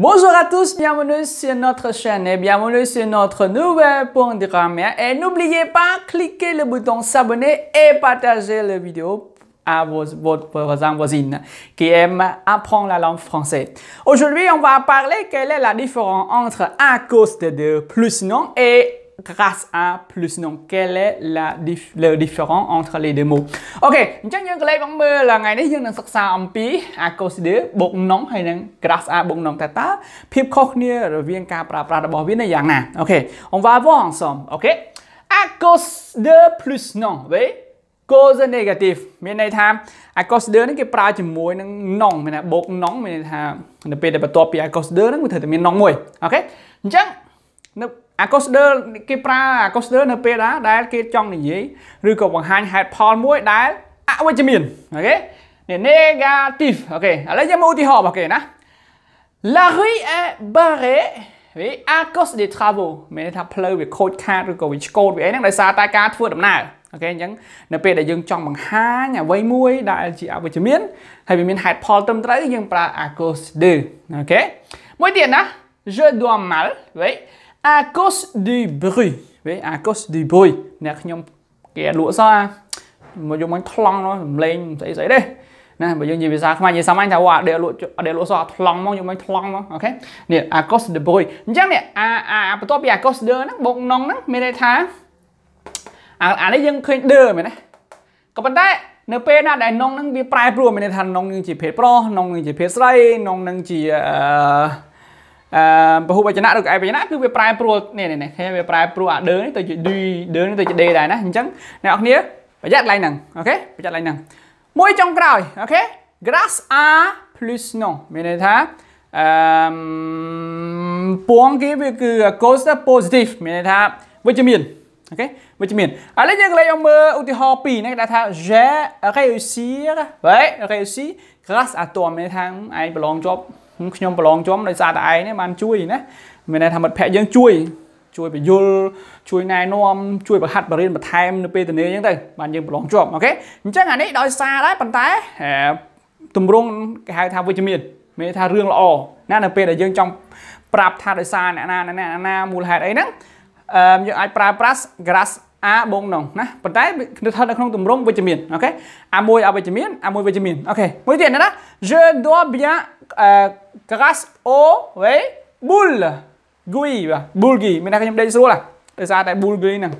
Bonjour à tous, bienvenue sur notre chaîne et bienvenue sur notre nouvel programme. Et n'oubliez pas, cliquez le bouton s'abonner et partagez la vidéo à vos, votre voisine qui aiment apprendre la langue française. Aujourd'hui, on va parler quelle est la différence entre un coste de, plus non et grâce à plus នឹង quel est la le difference entre les deux mots អូខេអញ្ចឹងយើងក៏លេខបងមើលថ្ងៃនេះយើងនឹងសិក្សា អំពី à cause de បូកនងហើយនឹង grâce à បូកនងតើតើភាព ខុសគ្នា រវាងការប្រើប្រាស់របស់វានៅយ៉ាងណាអូខេ on va voir ensemble អូខេ à cause de plus នងវេ cause negative មានន័យថា a cause de ហ្នឹងគេប្រើជាមួយនឹង nong មានថាបូក nong មានន័យថានៅពេលដែលបន្ទាប់ពី a cause de ហ្នឹងវាត្រូវតែមាន nong មួយអូខេអញ្ចឹងនៅអាកុសដលគេប្រើអាកុសដលនៅពេលណាដែលគេចង់និយាយឬក៏បង្ហាញហេតុផលមួយ ដែលអវិជ្ជមានអូខេ negative អូខេឥឡូវយើងមើលឧទាហរណ៍បងគេណា La rue est barrée វិញ à cause des travaux មានថាផ្លូវវាខូចខាតឬក៏វាឆ្កូតវាអីហ្នឹងដោយសារតែការធ្វើដំណើរអូខេអញ្ចឹងនៅពេលដែលយើងចង់បង្ហាញអ្វីមួយដែលជាអវិជ្ជមានហើយវាមានហេតុផលត្រឹមត្រូវយើងប្រើ à cause de អូខេមួយទៀតណា je dois mal វិញ à cause du bruit វា à cause du bruit អ្នកខ្ញុំគេអត់លក់សោះមកយកមកថ្លង់សំលេងស្អីស្អីទេណាបើយើងនិយាយភាសាខ្មែរនិយាយសាមញ្ញថាវ៉ាអត់ដេលក់អត់ដេលក់សោះថ្លង់មកយកមកថ្លង់មកអូខេនេះ à cause du bruit អញ្ចឹងនេះអាអាបន្ទាប់ពី à cause de ហ្នឹងបូកនងហ្នឹងមានន័យថាអាអានេះយើងឃើញ de មែនទេក៏ប៉ុន្តែ នៅ ពេលណាដែល នងនឹងវាប្រែប្រួលមានន័យថានងនឹងជាភេទប្រុសនងនឹងជាភេទស្រីនងនឹងជាអឺអឺពហុវចនៈឬក៏ឯកវចនៈគឺវាប្រែប្រួលនេះនេះឃើញវាប្រែប្រួលអាដឺនេះទៅជា d ដឺនេះទៅជា d ដែរណាអញ្ចឹងអ្នកនរគ្នាប្រយ័ត្នកន្លែងហ្នឹងអូខេប្រយ័ត្នកន្លែងហ្នឹងមួយចុងក្រោយអូខេ grass are plus non មានន័យថាអឺពងគេវាគឺ cost positive មានន័យថាវិជ្ជមានអូខេវិជ្ជមានឥឡូវយើងកន្លែងមើលឧទាហរណ៍ពីរណាគេថា j'ai réussir ouais réussi grâce à toi មានន័យថាឯងប្រឡងជាប់ខ្ញុំប្រឡងចំដោយសារតែឯងបានជួយណាមានន័យថាមិត្តភ័ក្ដិយើងជួយជួយបញ្យលជួយណែនាំជួយបង្ហាត់បរិញ្ញាបត្របន្ថែមនៅពេលទៅនេះអញ្ចឹងទៅបានយើងប្រឡងជាប់អូខេអញ្ចឹងអានេះដោយសារដែរប៉ុន្តែទម្រង់គេហៅថាវិជ្ជមាន មានថារឿងល្អណានៅពេលដែលយើងចង់ប្រាប់ថាដោយសារអ្នកណាអ្នកណាអ្នកណាមូលហេតុអីហ្នឹងយើងអាចប្រើប្រាស់ grass a បងនងណាប៉ុន្តែគឺស្ថិតនៅក្នុងទម្រង់វិជ្ជមានអូខេអាមួយអវិជ្ជមានអាមួយវិជ្ជមានអូខេមួយទៀតណា je dois bien crash o វេ bull gui បាទ bulgi មានថាខ្ញុំដេកស្រួលដោយសារតែ bulgi ហ្នឹង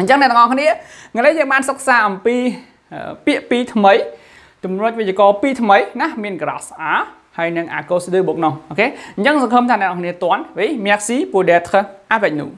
អញ្ចឹងអ្នកទាំងអស់គ្នាថ្ងៃនេះយើងបានសិក្សាអំពីពាក្យពីរថ្មីចំណុចវេយ្យាករណ៍ពីរថ្មីណាមាន crash a ហើយនឹង acoustic បូកនោះអូខេអញ្ចឹងសង្ឃឹមថាអ្នកទាំងអស់គ្នាទាន់វិញ merci pour d'être avec nous